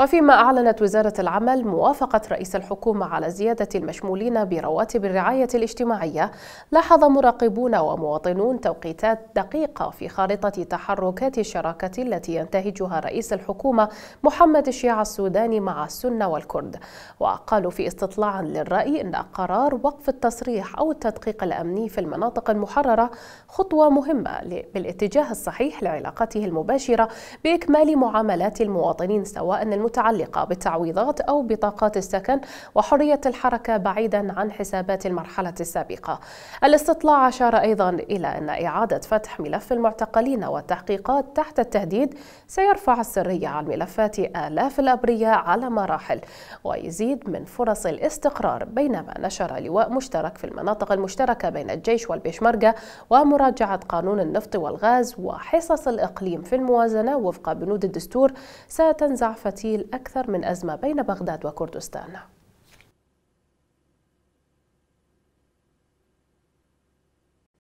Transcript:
وفيما أعلنت وزارة العمل موافقة رئيس الحكومة على زيادة المشمولين برواتب الرعاية الاجتماعية لاحظ مراقبون ومواطنون توقيتات دقيقة في خارطة تحركات الشراكة التي ينتهجها رئيس الحكومة محمد الشيعة السوداني مع السنة والكرد وقالوا في استطلاع للرأي أن قرار وقف التصريح أو التدقيق الأمني في المناطق المحررة خطوة مهمة بالاتجاه الصحيح لعلاقته المباشرة بإكمال معاملات المواطنين سواء المتعلقة بالتعويضات أو بطاقات السكن وحرية الحركة بعيدا عن حسابات المرحلة السابقة الاستطلاع أشار أيضا إلى أن إعادة فتح ملف المعتقلين والتحقيقات تحت التهديد سيرفع السرية عن ملفات آلاف الأبرياء على مراحل ويزيد من فرص الاستقرار بينما نشر لواء مشترك في المناطق المشتركة بين الجيش والبيشمركة ومراجعة قانون النفط والغاز وحصص الإقليم في الموازنة وفق بنود الدستور ستنزع فتيل تشكيل أكثر من أزمة بين بغداد وكردستان